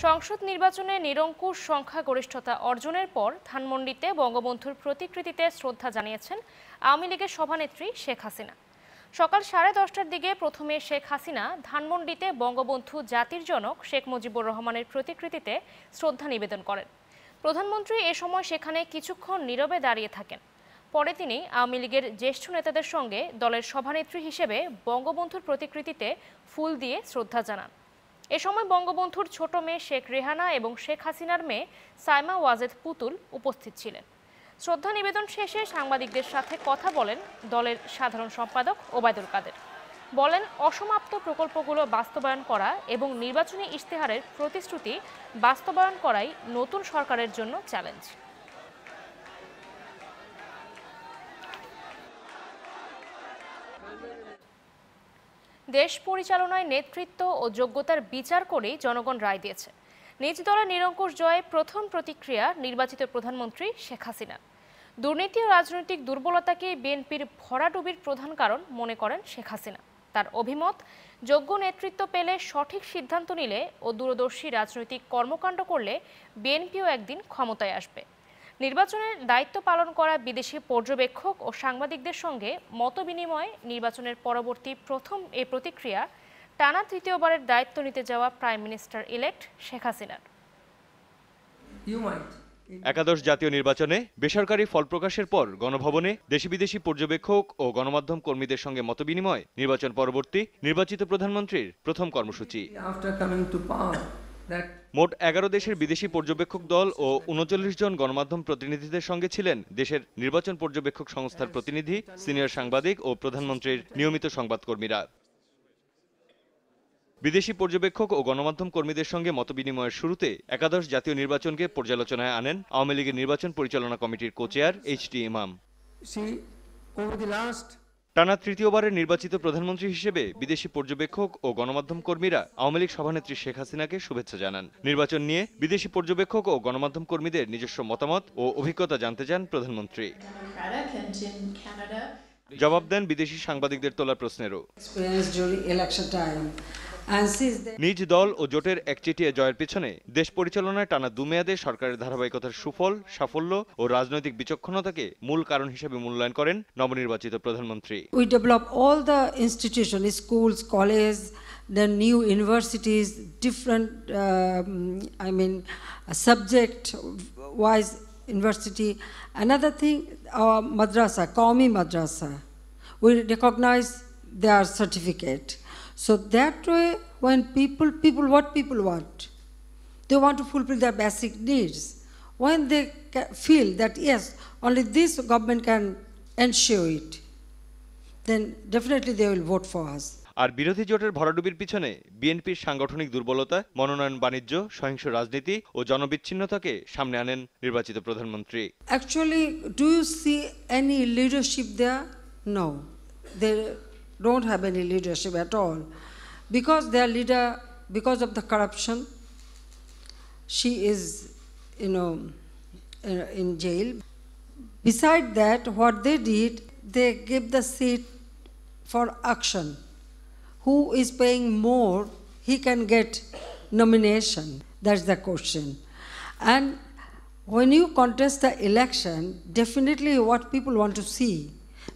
সংসদ নির্বাচনে নিরঙ্কুশ সংখ্যাগরিষ্ঠতা অর্জনের পর ধানমন্ডিতে বঙ্গবন্ধুর প্রতিকৃতিতে শ্রদ্ধা জানিয়েছেন আওয়ামী লীগের সভানেত্রী শেখ হাসিনা সকাল সাড়ে দশটার দিকে প্রথমে শেখ হাসিনা ধানমন্ডিতে বঙ্গবন্ধু জাতির জনক শেখ মুজিবুর রহমানের প্রতিকৃতিতে শ্রদ্ধা নিবেদন করেন প্রধানমন্ত্রী এ সময় সেখানে কিছুক্ষণ নীরবে দাঁড়িয়ে থাকেন পরে তিনি আওয়ামী লীগের জ্যেষ্ঠ নেতাদের সঙ্গে দলের সভানেত্রী হিসেবে বঙ্গবন্ধুর প্রতিকৃতিতে ফুল দিয়ে শ্রদ্ধা জানান এ সময় বঙ্গবন্ধুর ছোট মেয়ে শেখ রেহানা এবং শেখ হাসিনার মেয়ে সাইমা ওয়াজেদ পুতুল উপস্থিত ছিলেন শ্রদ্ধা নিবেদন শেষে সাংবাদিকদের সাথে কথা বলেন দলের সাধারণ সম্পাদক ওবায়দুল কাদের বলেন অসমাপ্ত প্রকল্পগুলো বাস্তবায়ন করা এবং নির্বাচনী ইশতেহারের প্রতিশ্রুতি বাস্তবায়ন করাই নতুন সরকারের জন্য চ্যালেঞ্জ দেশ পরিচালনায় নেতৃত্ব ও যোগ্যতার বিচার করেই জনগণ রায় দিয়েছে নিজ দলের নিরঙ্কুশ জয়ে প্রথম প্রতিক্রিয়া নির্বাচিত প্রধানমন্ত্রী শেখ হাসিনা দুর্নীতি ও রাজনৈতিক দুর্বলতাকে বিএনপির ভরাডুবির প্রধান কারণ মনে করেন শেখ হাসিনা তার অভিমত যোগ্য নেতৃত্ব পেলে সঠিক সিদ্ধান্ত নিলে ও দূরদর্শী রাজনৈতিক কর্মকাণ্ড করলে বিএনপিও একদিন ক্ষমতায় আসবে নির্বাচনের দায়িত্ব পালন করা বিদেশি পর্যবেক্ষক ও সাংবাদিকদের সঙ্গে মতবিনিময় নির্বাচনের পরবর্তী প্রথম এ প্রতিক্রিয়া টানা তৃতীয়বারের দায়িত্ব নিতে যাওয়া প্রাইম মিনিস্টার ইলেক্ট শেখ হাসিনার একাদশ জাতীয় নির্বাচনে বেসরকারি ফল প্রকাশের পর গণভবনে দেশি বিদেশি পর্যবেক্ষক ও গণমাধ্যম কর্মীদের সঙ্গে মতবিনিময় নির্বাচন পরবর্তী নির্বাচিত প্রধানমন্ত্রীর প্রথম কর্মসূচি মোট এগারো দেশের বিদেশি পর্যবেক্ষক দল ও উনচল্লিশ জন গণমাধ্যম প্রতিনিধিদের সঙ্গে ছিলেন দেশের নির্বাচন পর্যবেক্ষক সংস্থার প্রতিনিধি সিনিয়র সাংবাদিক ও প্রধানমন্ত্রীর নিয়মিত সংবাদকর্মীরা বিদেশি পর্যবেক্ষক ও গণমাধ্যম কর্মীদের সঙ্গে মতবিনিময়ের শুরুতে একাদশ জাতীয় নির্বাচনকে পর্যালোচনায় আনেন আওয়ামী লীগের নির্বাচন পরিচালনা কমিটির কোচেয়ার এইচ টি ইমাম টানা তৃতীয়বারের নির্বাচিত প্রধানমন্ত্রী হিসেবে বিদেশি পর্যবেক্ষক ও গণমাধ্যম কর্মীরা আওয়ামী লীগ সভানেত্রী শেখ হাসিনাকে শুভেচ্ছা জানান নির্বাচন নিয়ে বিদেশি পর্যবেক্ষক ও গণমাধ্যম কর্মীদের নিজস্ব মতামত ও অভিজ্ঞতা জানতে চান প্রধানমন্ত্রী জবাব দেন বিদেশি সাংবাদিকদের তোলা প্রশ্নেরও নিজ দল ও জোটের একচেটিয়া জয়ের পিছনে দেশ পরিচালনায় টানা দুমেয়াদে সরকারের ধারাবাহিকতার সুফল সাফল্য ও রাজনৈতিক বিচক্ষণতাকে মূল কারণ হিসেবে মূল্যায়ন করেন নবনির্বাচিত প্রধানমন্ত্রী we develop all the institution schools college the new universities different I mean subject wise university another thing মাদ্রাসা কমি মাদ্রাসা we recognise their certificate So that way, when people, people, what people want? They want to fulfill their basic needs. When they feel that, yes, only this government can ensure it, then definitely they will vote for us. আর বিরোধী জোটের ভরাডুবির পিছনে বিএনপির সাংগঠনিক দুর্বলতা মনোনয়ন বাণিজ্য সহিংস রাজনীতি ও জনবিচ্ছিন্নতাকে সামনে আনেন নির্বাচিত প্রধানমন্ত্রী actually do you see any leadership there no they don't have any leadership at all. Because their leader, because of the corruption, she is, you know, in jail. Beside that, what they did, they gave the seat for auction. Who is paying more, he can get nomination. That's the question. And when you contest the election, definitely what people want to see,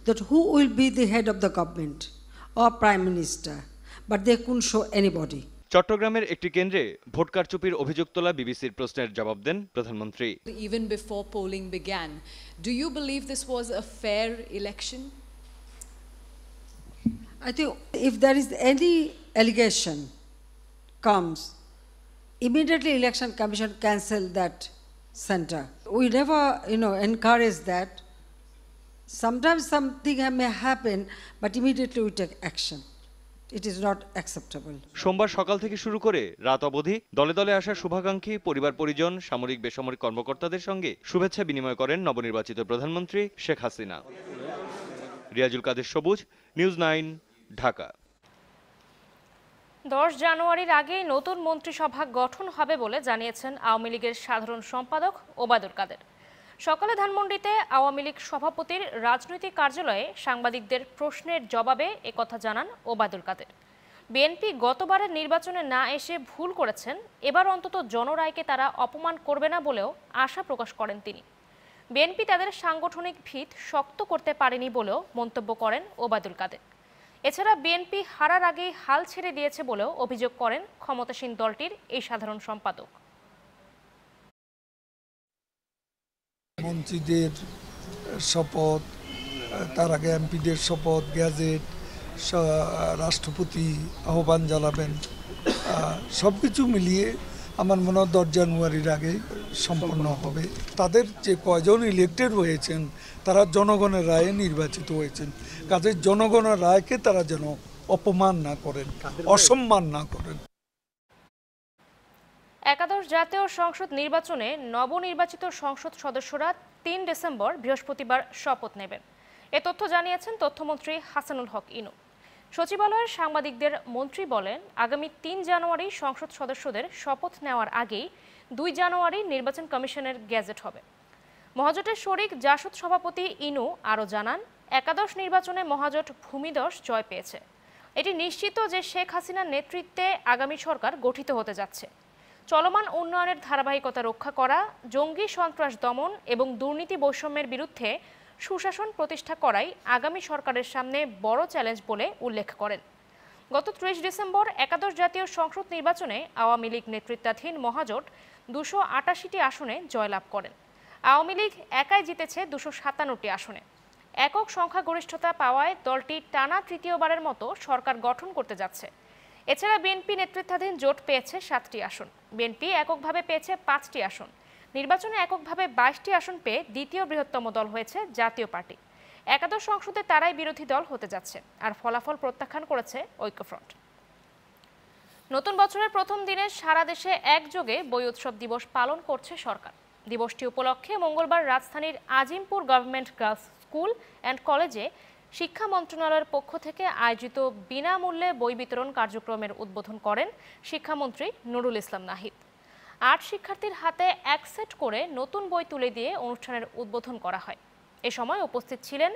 that who will be the head of the government or Prime Minister, but they couldn't show anybody. চট্টগ্রামের একটি কেন্দ্রে vote কারচুপির অভিযোগ তোলা বিবিসির প্রশ্নের জবাব দেন প্রধানমন্ত্রী even before polling began do you believe this was a fair election I think if there is any allegation comes, immediately Election Commission cancel that center. We never, you know, encourage that. Sometimes something may happen, but immediately we take action. It is not acceptable. সোমবার সকাল থেকে শুরু করে রাত অবধি দলে দলে আসা শুভাকাঙ্ক্ষী পরিবার পরিজন সামরিক বেসামরিক কর্মকর্তাদের সঙ্গে শুভেচ্ছা বিনিময় করেন নবনির্বাচিত প্রধানমন্ত্রী শেখ হাসিনা রিয়াজুল কাদের সবুজ নিউজ নাইন ঢাকা দশ জানুয়ারির আগেই নতুন মন্ত্রিসভা গঠন হবে বলে জানিয়েছেন আওয়ামী লীগের সাধারণ সম্পাদক ওবায়দুল কাদের সকালে ধানমন্ডিতে আওয়ামী লীগ সভাপতির রাজনৈতিক কার্যালয়ে সাংবাদিকদের প্রশ্নের জবাবে একথা জানান ওবায়দুল কাদের বিএনপি গতবারের নির্বাচনে না এসে ভুল করেছেন এবার অন্তত জনরায়কে তারা অপমান করবে না বলেও আশা প্রকাশ করেন তিনি বিএনপি তাদের সাংগঠনিক ভিত শক্ত করতে পারেনি বলেও মন্তব্য করেন ওবায়দুল কাদের এছাড়া বিএনপি হারার আগেই হাল ছেড়ে দিয়েছে বলেও অভিযোগ করেন ক্ষমতাসীন দলটির এই সাধারণ সম্পাদক মন্ত্রীদের শপথ তার আগে এমপিদের শপথ গ্যাজেট রাষ্ট্রপতি আহ্বান জানাবেন সব কিছু মিলিয়ে আমার মনে হয় দশ জানুয়ারির আগে সম্পন্ন হবে তাদের যে কয়জন ইলেক্টেড হয়েছেন তারা জনগণের রায়ে নির্বাচিত হয়েছেন কাজে জনগণের রায়কে তারা যেন অপমান না করেন অসম্মান না করেন একাদশ জাতীয় সংসদ নির্বাচনে নবনির্বাচিত সংসদ সদস্যরা তিন ডিসেম্বর বৃহস্পতিবার শপথ নেবেন এ তথ্য জানিয়েছেন তথ্যমন্ত্রী হাসানুল হক ইনু সচিবালয়ের সাংবাদিকদের মন্ত্রী বলেন আগামী তিন জানুয়ারি সংসদ সদস্যদের শপথ নেওয়ার আগেই দুই জানুয়ারি নির্বাচন কমিশনের গ্যাজেট হবে মহাজোটের শরিক জাসদ সভাপতি ইনু আরও জানান একাদশ নির্বাচনে মহাজোট ভূমিদশ জয় পেয়েছে এটি নিশ্চিত যে শেখ হাসিনার নেতৃত্বে আগামী সরকার গঠিত হতে যাচ্ছে চলমান উন্নয়নের ধারাবাহিকতা রক্ষা করা জঙ্গি সন্ত্রাস দমন এবং দুর্নীতি বৈষম্যের বিরুদ্ধে সুশাসন প্রতিষ্ঠা করাই আগামী সরকারের সামনে বড় চ্যালেঞ্জ বলে উল্লেখ করেন গত ত্রিশ ডিসেম্বর একাদশ জাতীয় সংসদ নির্বাচনে আওয়ামী লীগ নেতৃত্বাধীন মহাজোট দুশো আটাশিটি আসনে জয়লাভ করেন আওয়ামী লীগ একাই জিতেছে দুশো সাতান্নটি আসনে একক সংখ্যাগরিষ্ঠতা পাওয়ায় দলটি টানা তৃতীয়বারের মতো সরকার গঠন করতে যাচ্ছে এছাড়া বিএনপি নেতৃত্বাধীন জোট পেয়েছে সাতটি আসন বিএনপি এককভাবে পেয়েছে পাঁচটি আসন নির্বাচনে এককভাবে বাইশটি আসন পেয়ে দ্বিতীয় বৃহত্তম দল হয়েছে জাতীয় পার্টি একাদশ সংসদে তারাই বিরোধী দল হতে যাচ্ছে আর ফলাফল প্রত্যাখ্যান করেছে ঐক্যফ্রন্ট নতুন বছরের প্রথম দিনে সারা দেশে একযোগে বই উৎসব দিবস পালন করছে সরকার দিবসটি উপলক্ষে মঙ্গলবার রাজধানীর Azimpur government girls school and কলেজে শিক্ষা মন্ত্রণালয়ের পক্ষ থেকে আয়োজিত বিনামূল্যে বই বিতরণ কার্যক্রমের উদ্বোধন করেন শিক্ষামন্ত্রী নুরুল ইসলাম নাহিদ আট শিক্ষার্থীর হাতে এক সেট করে নতুন বই তুলে দিয়ে অনুষ্ঠানের উদ্বোধন করা হয় এ সময় উপস্থিত ছিলেন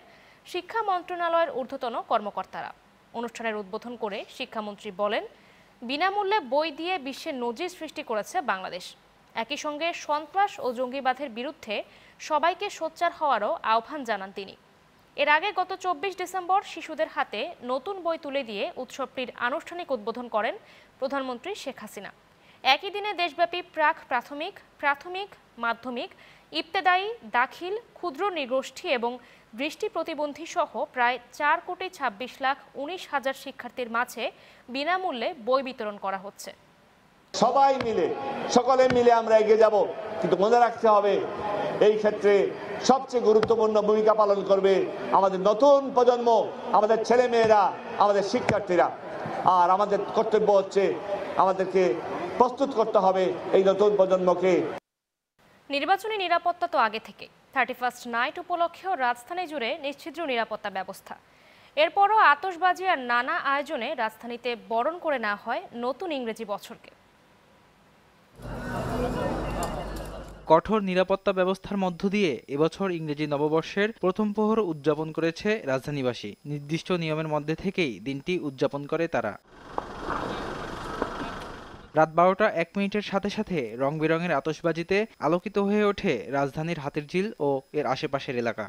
শিক্ষা মন্ত্রণালয়ের ঊর্ধ্বতন কর্মকর্তারা অনুষ্ঠানের উদ্বোধন করে শিক্ষামন্ত্রী বলেন বিনামূল্যে বই দিয়ে বিশ্বে নজির সৃষ্টি করেছে বাংলাদেশ একই সঙ্গে সন্ত্রাস ও জঙ্গিবাদের বিরুদ্ধে সবাইকে সোচ্চার হওয়ারও আহ্বান জানান তিনি এর আগে গত চব্বিশ ডিসেম্বর শিশুদের হাতে নতুন বই তুলে দিয়ে উৎসবটির আনুষ্ঠানিক উদ্বোধন করেন প্রধানমন্ত্রী শেখ হাসিনা একই দিনে দেশব্যাপী প্রাক প্রাথমিক প্রাথমিক মাধ্যমিক ইবতেদায়ী দাখিল ক্ষুদ্র নিগোষ্ঠী এবং দৃষ্টি প্রতিবন্ধী সহ প্রায় চার কোটি ২৬ লাখ উনিশ হাজার শিক্ষার্থীর মাঝে বিনামূল্যে বই বিতরণ করা হচ্ছে সবাই মিলে সকলে মিলে আমরা এগিয়ে যাব কিন্তু মনে রাখতে হবে এই ক্ষেত্রে সবচেয়ে গুরুত্বপূর্ণ ভূমিকা পালন করবে আমাদের নতুন প্রজন্ম আমাদের ছেলে মেয়েরা আমাদের শিক্ষার্থীরা আর আমাদের কর্তব্য হচ্ছে আমাদেরকে প্রস্তুত করতে হবে এই নতুন প্রজন্মকে নির্বাচনী নিরাপত্তা তো আগে থেকে থার্টি ফার্স্ট নাইট উপলক্ষেও রাজধানী জুড়ে নিশ্চিদ্র নিরাপত্তা ব্যবস্থা এরপরও আতসবাজি আর নানা আয়োজনে রাজধানীতে বরণ করে নেওয়া হয় নতুন ইংরেজি বছরকে কঠোর নিরাপত্তা ব্যবস্থার মধ্য দিয়ে এবছর ইংরেজি নববর্ষের প্রথম প্রহর উদযাপন করেছে রাজধানীবাসী নির্দিষ্ট নিয়মের মধ্যে থেকেই দিনটি উদযাপন করে তারা রাত বারোটা এক মিনিটের সাথে সাথে রং বেরঙের আতসবাজিতে আলোকিত হয়ে ওঠে রাজধানীর ঝিল ও এর আশেপাশের এলাকা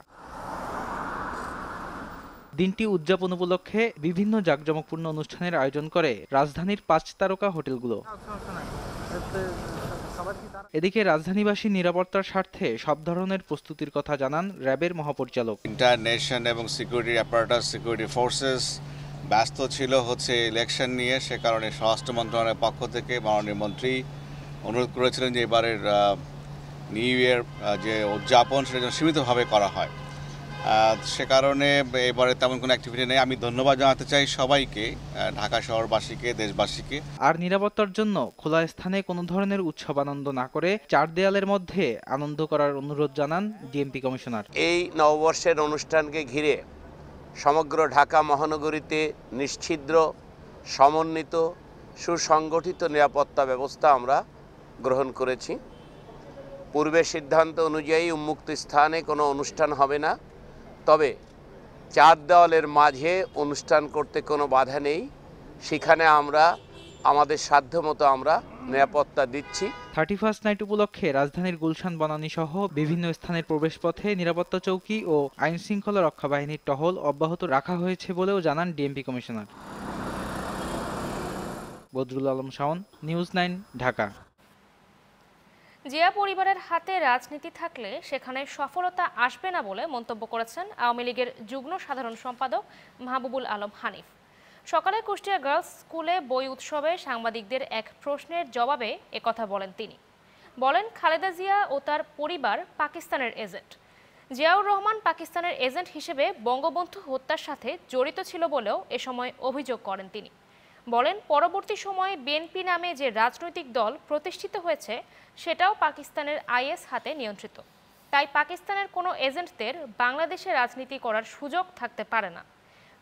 দিনটি উদযাপন উপলক্ষে বিভিন্ন জাঁকজমকপূর্ণ অনুষ্ঠানের আয়োজন করে রাজধানীর পাঁচ তারকা হোটেলগুলো আচ্ছা, আচ্ছা, আচ্ছা। এদিকে রাজধানীবাসী নিরাপত্তার স্বার্থে সব ধরনের প্রস্তুতির কথা জানান র্যাবের মহাপরিচালক ইন্টারন্যাশন এবং সিকিউরিটি অ্যাপারেটাস সিকিউরিটি ফোর্সেস ব্যস্ত ছিল হচ্ছে ইলেকশন নিয়ে সে কারণে স্বরাষ্ট্র মন্ত্রণালয়ের পক্ষ থেকে মাননীয় মন্ত্রী অনুরোধ করেছিলেন যে এবারের নিউ ইয়ার যে উদযাপন সেটা যেন সীমিতভাবে করা হয় সে কারণে এবারে তেমন কোনো অ্যাক্টিভিটি নেই আমি ধন্যবাদ জানাতে চাই সবাইকে ঢাকা শহরবাসীকে দেশবাসীকে আর নিরাপত্তার জন্য খোলা স্থানে কোনো ধরনের উৎসব আনন্দ না করে চার দেয়ালের মধ্যে আনন্দ করার অনুরোধ জানান ডিএমপি কমিশনার এই নববর্ষের অনুষ্ঠানকে ঘিরে সমগ্র ঢাকা মহানগরীতে নিশ্ছিদ্র সমন্বিত সুসংগঠিত নিরাপত্তা ব্যবস্থা আমরা গ্রহণ করেছি পূর্বে সিদ্ধান্ত অনুযায়ী উন্মুক্ত স্থানে কোনো অনুষ্ঠান হবে না তবে চার দেওয়ালের মাঝে অনুষ্ঠান করতে কোনো বাধা নেই সেখানে আমরা আমাদের সাধ্যমতো আমরা নিরাপত্তা দিচ্ছি থার্টি ফার্স্ট নাইট উপলক্ষে রাজধানীর গুলশান বনানী সহ বিভিন্ন স্থানের প্রবেশপথে নিরাপত্তা চৌকি ও আইন শৃঙ্খলা রক্ষা বাহিনীর টহল অব্যাহত রাখা হয়েছে বলেও জানান DMP commissioner Badrul Alam Shaon news nine Dhaka Zia পরিবারের হাতে রাজনীতি থাকলে সেখানে সফলতা আসবে না বলে মন্তব্য করেছেন আওয়ামী লীগের যুগ্ম সাধারণ সম্পাদক মাহবুবুল আলম হানিফ সকালে কুষ্টিয়া গার্লস স্কুলে বই উৎসবে সাংবাদিকদের এক প্রশ্নের জবাবে একথা বলেন তিনি বলেন খালেদা জিয়া ও তার পরিবার পাকিস্তানের এজেন্ট জিয়াউর রহমান পাকিস্তানের এজেন্ট হিসেবে বঙ্গবন্ধু হত্যার সাথে জড়িত ছিল বলেও এ সময় অভিযোগ করেন তিনি বলেন পরবর্তী সময়ে বিএনপি নামে যে রাজনৈতিক দল প্রতিষ্ঠিত হয়েছে সেটাও পাকিস্তানের আইএস হাতে নিয়ন্ত্রিত তাই পাকিস্তানের কোনো এজেন্টদের বাংলাদেশে রাজনীতি করার সুযোগ থাকতে পারে না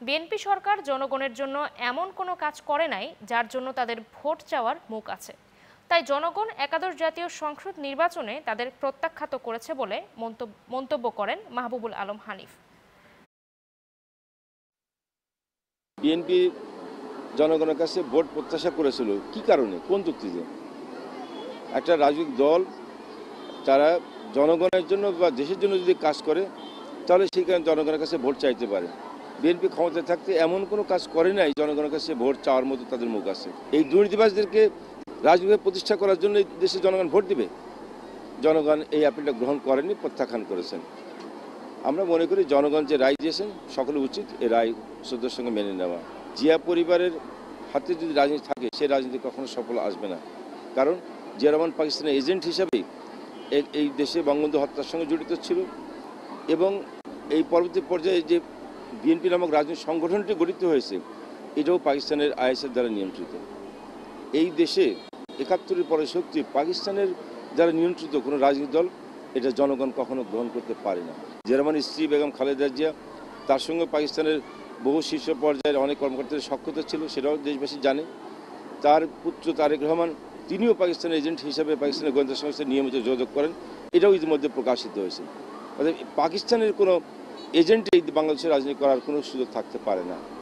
বিএনপি সরকার জনগণের জন্য এমন কোনো কাজ করে নাই যার জন্য তাদের ভোট চাওয়ার মুখ আছে তাই জনগণ একাদশ জাতীয় সংসদ নির্বাচনে তাদের প্রত্যাখ্যাত করেছে বলে মন্তব্য করেন মাহবুবুল আলম হানিফ বিএনপি জনগণের কাছে ভোট প্রত্যাশা করেছিল কি কারণে কোন যুক্তিতে একটা রাজনৈতিক দল তারা জনগণের জন্য বা দেশের জন্য যদি কাজ করে তাহলে সেই কারণে জনগণের কাছে ভোট চাইতে পারে বিএনপি ক্ষমতায় থাকতে এমন কোনো কাজ করে নাই জনগণের কাছে ভোট চাওয়ার মতো তাদের মুখ আছে এই দুর্নীতিবাসদেরকে রাজনীতি প্রতিষ্ঠা করার জন্য দেশের জনগণ ভোট দিবে জনগণ এই অ্যাপিলটা গ্রহণ করেনি প্রত্যাখ্যান করেছেন আমরা মনে করি জনগণ যে রায় দিয়েছেন সকলে উচিত এই রায় শ্রদ্ধার সঙ্গে মেনে নেওয়া জিয়া পরিবারের হাতে যদি রাজনীতি থাকে সে রাজনীতি কখনো সফল আসবে না কারণ জিয়া রহমান পাকিস্তানের এজেন্ট হিসাবে এই দেশে বঙ্গবন্ধু হত্যার সঙ্গে জড়িত ছিল এবং এই পরবর্তী পর্যায়ে যে বিএনপি নামক রাজনৈতিক সংগঠনটি গঠিত হয়েছে এটাও পাকিস্তানের আইএসএফ দ্বারা নিয়ন্ত্রিত এই দেশে একাত্তরের পরে শক্তি পাকিস্তানের দ্বারা নিয়ন্ত্রিত কোনো রাজনৈতিক দল এটা জনগণ কখনো গ্রহণ করতে পারে না জেরমান স্ত্রী বেগম খালেদা জিয়া তার সঙ্গে পাকিস্তানের বহু শীর্ষ পর্যায়ের অনেক কর্মকর্তাদের সক্ষতা ছিল সেটাও দেশবাসী জানে তার পুত্র তারেক রহমান তিনিও পাকিস্তানের এজেন্ট হিসাবে পাকিস্তানের গোয়েন্দা সংস্থার নিয়মিত যোগাযোগ করেন এটাও ইতিমধ্যে প্রকাশিত হয়েছে অর্থাৎ পাকিস্তানের কোনো এজেন্টে বাংলাদেশের রাজনীতি করার কোনো সুযোগ থাকতে পারে না